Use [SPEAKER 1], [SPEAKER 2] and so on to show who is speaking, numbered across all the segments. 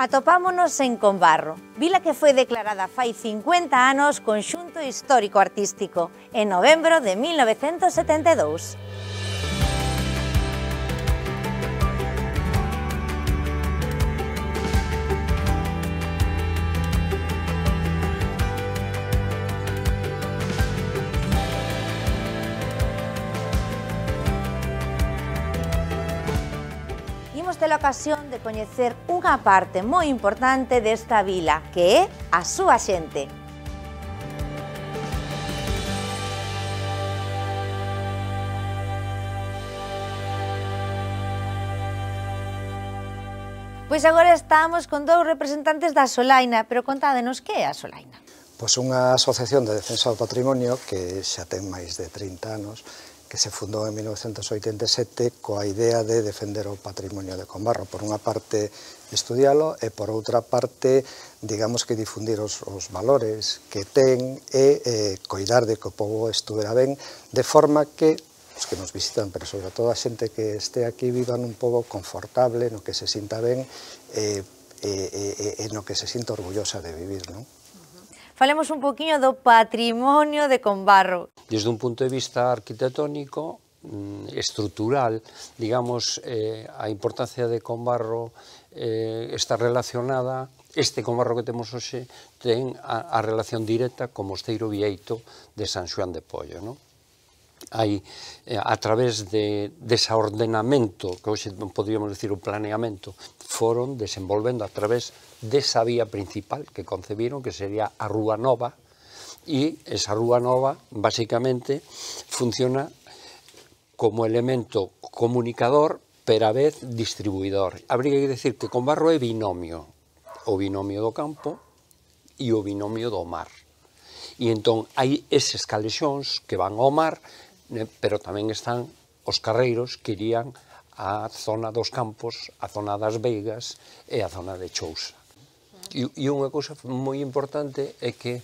[SPEAKER 1] atopámonos en Combarro, vila que foi declarada fai 50 anos conxunto histórico artístico en novembro de 1972. tivemos a ocasión de coñecer unha parte moi importante desta vila, que é a súa xente. Pois agora estamos con dous representantes da Solaina, pero contádenos que é a Solaina.
[SPEAKER 2] Pois unha asociación de defensa do patrimonio que xa ten máis de 30 anos que se fundou en 1987 coa idea de defender o patrimonio de Combarro. Por unha parte, estudialo e, por outra parte, digamos que difundir os, os valores que ten e eh, coidar de que o povo estuvera ben, de forma que os que nos visitan, pero sobre todo a xente que este aquí vivan un pouco confortable, no que se sinta ben e eh,
[SPEAKER 3] eh, eh, eh, no que se sinta orgullosa de vivir, non?
[SPEAKER 1] Falemos un poquinho do patrimonio de Combarro.
[SPEAKER 3] Desde un punto de vista arquitectónico, mm, estrutural, digamos, eh, a importancia de Combarro eh, está relacionada este Combarro que temos hoxe ten a, a relación directa co Mosteiro Vieito de San Xoan de Pollo, non? hai eh, a través de desordenamento, que hoxe podríamos decir o planeamento, foron desenvolvendo a través desa vía principal que concebiron, que sería a Rúa Nova, e esa Rúa Nova, basicamente, funciona como elemento comunicador, pero a vez distribuidor. Habría que decir que con barro é binomio, o binomio do campo e o binomio do mar. E entón hai eses calexóns que van ao mar, pero tamén están os carreiros que irían a zona dos campos, a zona das veigas e a zona de Chousa. E, e unha cousa moi importante é que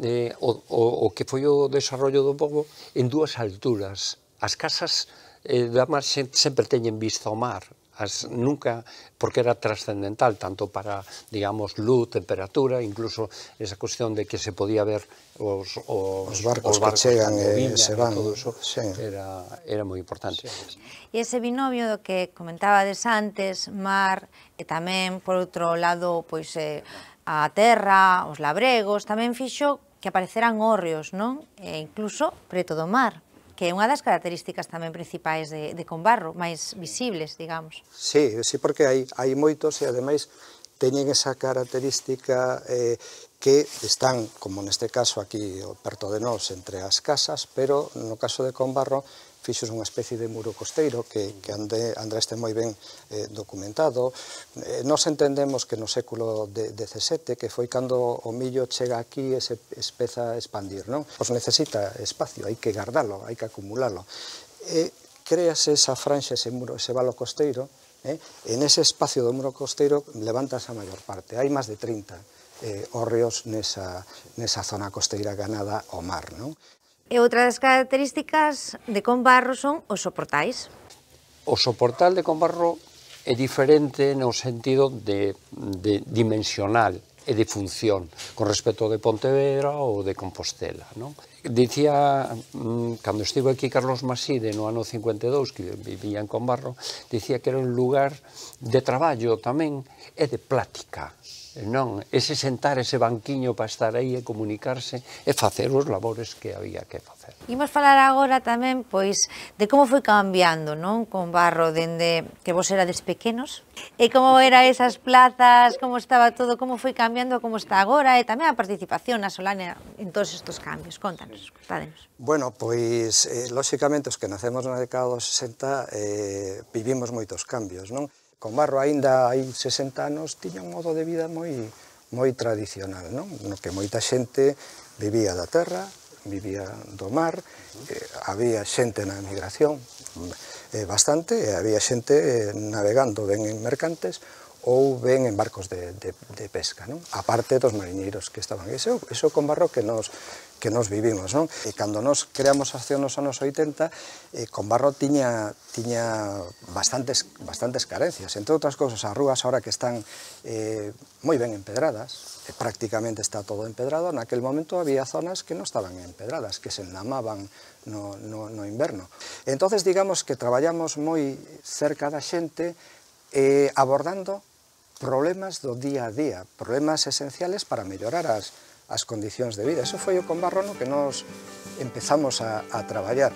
[SPEAKER 3] eh, o, o, o que foi o desarrollo do povo en dúas alturas. As casas eh, da marxe sempre teñen vista ao mar, as, nunca, porque era trascendental, tanto para, digamos, luz, temperatura, incluso esa cuestión de que se podía ver os, os, os barcos, os barcos que chegan e se van. Todo eso sí. era, era moi importante.
[SPEAKER 1] Sí. E ese binomio do que comentabades antes, mar, e tamén, por outro lado, pois, eh, a terra, os labregos, tamén fixo que apareceran orrios, non? E incluso preto do mar que é unha das características tamén principais de, de Combarro, máis visibles, digamos.
[SPEAKER 2] Sí, sí porque hai, hai moitos e ademais teñen esa característica eh, que están, como neste caso aquí perto de nós, entre as casas, pero no caso de Combarro fixos unha especie de muro costeiro que, que ande, Andrés este moi ben eh, documentado. Eh, nos entendemos que no século XVII, que foi cando o millo chega aquí e se espeza a expandir, non? Pois necesita espacio, hai que guardalo, hai que acumulalo. E créase esa franxa, ese muro, ese valo costeiro, eh? en ese espacio do muro costeiro levantas a maior parte, hai máis de 30 eh, ríos nesa, nesa zona costeira
[SPEAKER 3] ganada ao mar. Non?
[SPEAKER 1] E outra das características de Combarro son os soportais.
[SPEAKER 3] O soportal de Combarro é diferente no sentido de, de dimensional e de función con respecto de Pontevedra ou de Compostela. Non? Dicía, mm, cando estivo aquí Carlos Maside no ano 52, que vivían con barro, dicía que era un lugar de traballo tamén e de plática. Non, ese sentar ese banquiño para estar aí e comunicarse e facer os labores que había que facer.
[SPEAKER 1] Imos falar agora tamén pois de como foi cambiando, non, con barro dende que vos erades pequenos E como era esas plazas, como estaba todo, como foi cambiando, como está agora, e tamén a participación na Solana en todos estes cambios. Contanos, contádenos.
[SPEAKER 2] Bueno, pois, eh, lóxicamente, os que nacemos na década dos 60 eh, vivimos moitos cambios, non? Con Barro, aínda hai 60 anos, tiña un modo de vida moi moi tradicional, non? No que moita xente vivía da terra, vivía do mar, eh, había xente na emigración eh, bastante, e había xente eh, navegando ben en mercantes ou ben en barcos de, de, de pesca, non? A parte dos mariñeiros que estaban. Iso, iso con barro que nos, que nos vivimos, non? E cando nos creamos a acción nos anos 80, eh, con barro tiña, tiña bastantes, bastantes carencias. Entre outras cousas, as rúas ahora que están eh, moi ben empedradas, eh, prácticamente está todo empedrado, naquel momento había zonas que non estaban empedradas, que se enlamaban no, no, no inverno. Entonces digamos que traballamos moi cerca da xente eh, abordando problemas do día a día, problemas esenciales para mellorar as, as condicións de vida. Eso foi o con Barrono que nos empezamos a, a traballar.